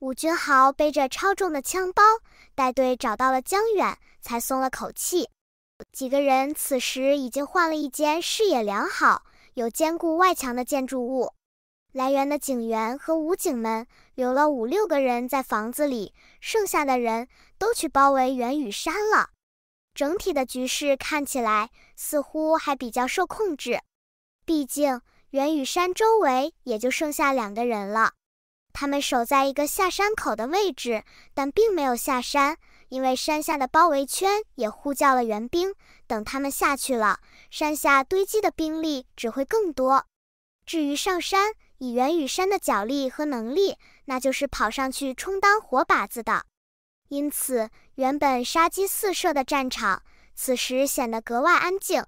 武军豪背着超重的枪包，带队找到了江远，才松了口气。几个人此时已经换了一间视野良好、有坚固外墙的建筑物。来源的警员和武警们留了五六个人在房子里，剩下的人都去包围袁雨山了。整体的局势看起来似乎还比较受控制，毕竟袁雨山周围也就剩下两个人了。他们守在一个下山口的位置，但并没有下山，因为山下的包围圈也呼叫了援兵。等他们下去了，山下堆积的兵力只会更多。至于上山，以袁羽山的脚力和能力，那就是跑上去充当活靶子的。因此，原本杀机四射的战场，此时显得格外安静。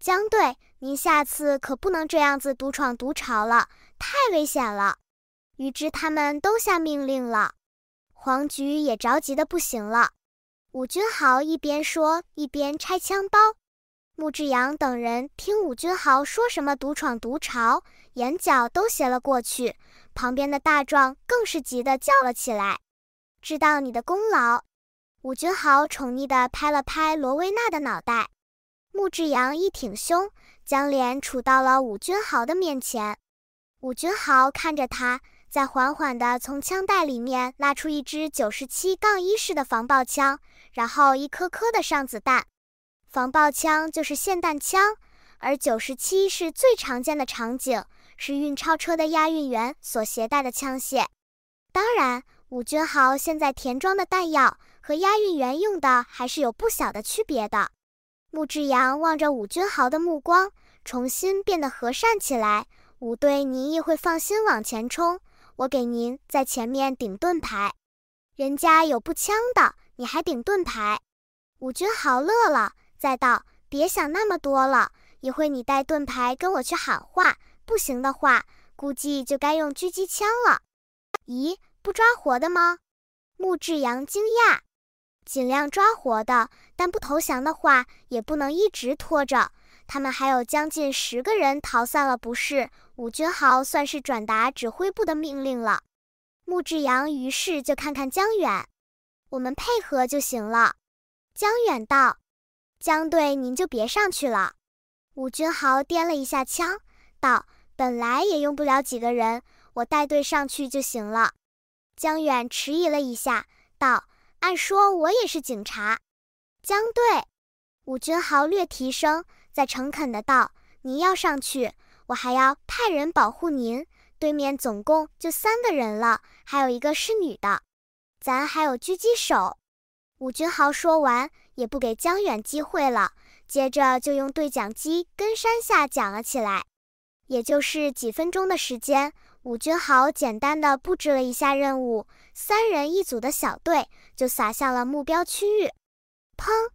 江队，您下次可不能这样子独闯独潮了，太危险了。于知他们都下命令了，黄菊也着急的不行了。武军豪一边说一边拆枪包。穆志阳等人听武军豪说什么独闯独巢，眼角都斜了过去。旁边的大壮更是急得叫了起来：“知道你的功劳。”武军豪宠溺地拍了拍罗威娜的脑袋。穆志阳一挺胸，将脸杵到了武军豪的面前。武军豪看着他。再缓缓地从枪袋里面拉出一支九十七杠一式的防爆枪，然后一颗颗的上子弹。防爆枪就是霰弹枪，而九十七是最常见的场景，是运钞车的押运员所携带的枪械。当然，武军豪现在填装的弹药和押运员用的还是有不小的区别的。穆志阳望着武军豪的目光，重新变得和善起来。五队，你亦会放心往前冲。我给您在前面顶盾牌，人家有步枪的，你还顶盾牌。武军豪乐了，再道别想那么多了，一会你带盾牌跟我去喊话，不行的话，估计就该用狙击枪了。咦，不抓活的吗？木志阳惊讶，尽量抓活的，但不投降的话，也不能一直拖着。他们还有将近十个人逃散了，不是？武军豪算是转达指挥部的命令了。穆志阳于是就看看江远，我们配合就行了。江远道：“江队，您就别上去了。”武军豪掂了一下枪，道：“本来也用不了几个人，我带队上去就行了。”江远迟疑了一下，道：“按说我也是警察，江队。”武军豪略提升。再诚恳的道：“您要上去，我还要派人保护您。对面总共就三个人了，还有一个是女的，咱还有狙击手。”武军豪说完，也不给江远机会了，接着就用对讲机跟山下讲了起来。也就是几分钟的时间，武军豪简单的布置了一下任务，三人一组的小队就撒向了目标区域。砰！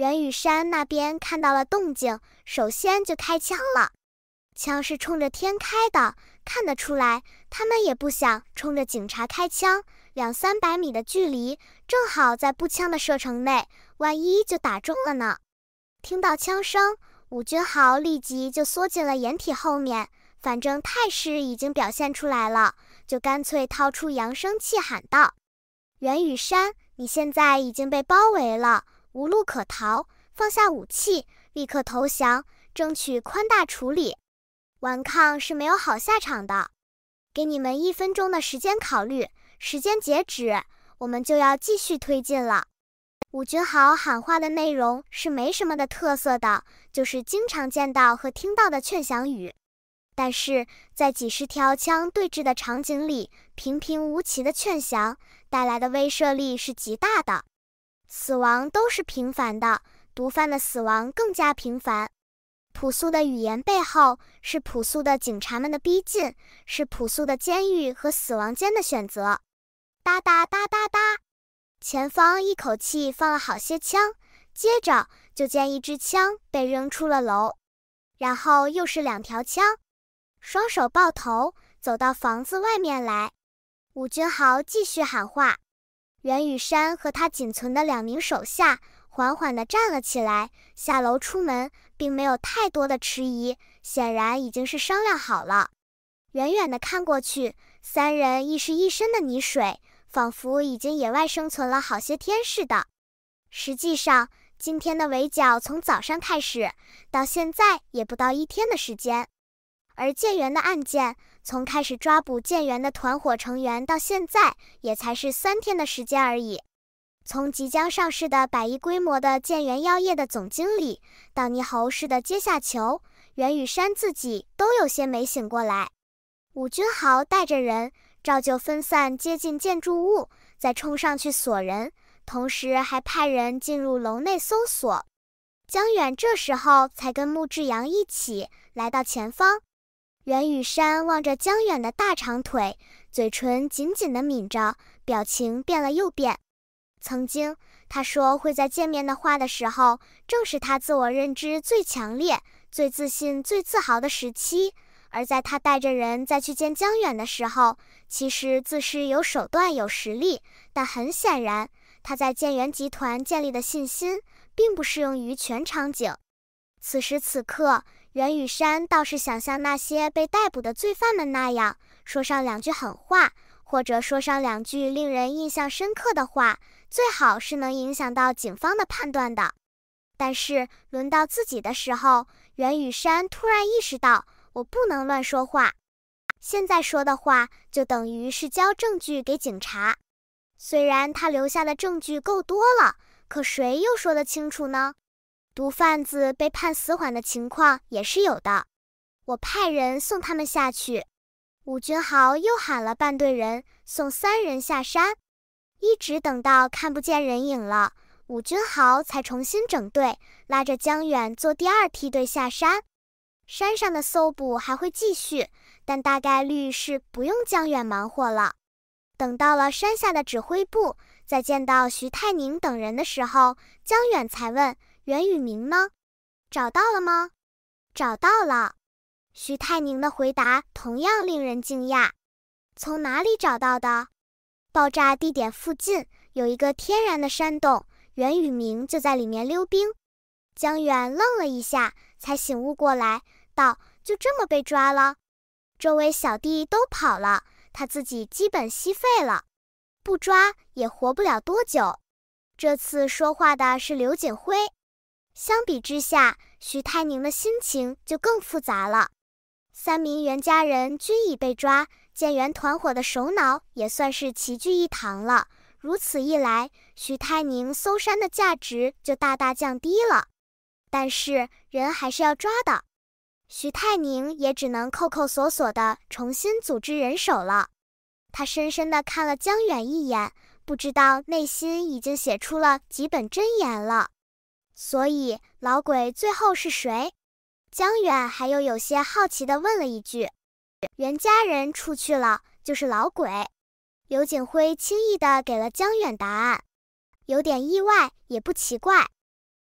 袁雨山那边看到了动静，首先就开枪了。枪是冲着天开的，看得出来他们也不想冲着警察开枪。两三百米的距离，正好在步枪的射程内，万一就打中了呢？听到枪声，武军豪立即就缩进了掩体后面。反正态势已经表现出来了，就干脆掏出扬声器喊道：“袁雨山，你现在已经被包围了。”无路可逃，放下武器，立刻投降，争取宽大处理。顽抗是没有好下场的。给你们一分钟的时间考虑，时间截止，我们就要继续推进了。武军豪喊话的内容是没什么的特色的，就是经常见到和听到的劝降语。但是在几十条枪对峙的场景里，平平无奇的劝降带来的威慑力是极大的。死亡都是平凡的，毒贩的死亡更加平凡。朴素的语言背后是朴素的警察们的逼近，是朴素的监狱和死亡间的选择。哒哒哒哒哒，前方一口气放了好些枪，接着就见一支枪被扔出了楼，然后又是两条枪，双手抱头走到房子外面来。武军豪继续喊话。袁雨山和他仅存的两名手下缓缓地站了起来，下楼出门，并没有太多的迟疑，显然已经是商量好了。远远地看过去，三人亦是一身的泥水，仿佛已经野外生存了好些天似的。实际上，今天的围剿从早上开始，到现在也不到一天的时间，而建元的案件。从开始抓捕建元的团伙成员到现在，也才是三天的时间而已。从即将上市的百亿规模的建元药业的总经理，到泥猴似的阶下囚，袁雨山自己都有些没醒过来。武军豪带着人照旧分散接近建筑物，再冲上去锁人，同时还派人进入楼内搜索。江远这时候才跟穆志阳一起来到前方。袁雨山望着江远的大长腿，嘴唇紧紧地抿着，表情变了又变。曾经，他说会在见面的话的时候，正是他自我认知最强烈、最自信、最自豪的时期。而在他带着人再去见江远的时候，其实自是有手段、有实力。但很显然，他在建元集团建立的信心，并不适用于全场景。此时此刻。袁雨山倒是想像那些被逮捕的罪犯们那样，说上两句狠话，或者说上两句令人印象深刻的话，最好是能影响到警方的判断的。但是轮到自己的时候，袁雨山突然意识到，我不能乱说话。现在说的话就等于是交证据给警察。虽然他留下的证据够多了，可谁又说得清楚呢？毒贩子被判死缓的情况也是有的。我派人送他们下去。武军豪又喊了半队人送三人下山，一直等到看不见人影了，武军豪才重新整队，拉着江远做第二梯队下山。山上的搜捕还会继续，但大概率是不用江远忙活了。等到了山下的指挥部，再见到徐泰宁等人的时候，江远才问。袁宇明呢？找到了吗？找到了。徐泰宁的回答同样令人惊讶。从哪里找到的？爆炸地点附近有一个天然的山洞，袁宇明就在里面溜冰。江远愣了一下，才醒悟过来，道：“就这么被抓了？周围小弟都跑了，他自己基本吸废了，不抓也活不了多久。”这次说话的是刘景辉。相比之下，徐泰宁的心情就更复杂了。三名袁家人均已被抓，建元团伙的首脑也算是齐聚一堂了。如此一来，徐泰宁搜山的价值就大大降低了。但是人还是要抓的，徐泰宁也只能扣扣索索地重新组织人手了。他深深地看了江远一眼，不知道内心已经写出了几本真言了。所以，老鬼最后是谁？江远还又有些好奇的问了一句：“袁家人出去了，就是老鬼。”刘景辉轻易的给了江远答案，有点意外，也不奇怪。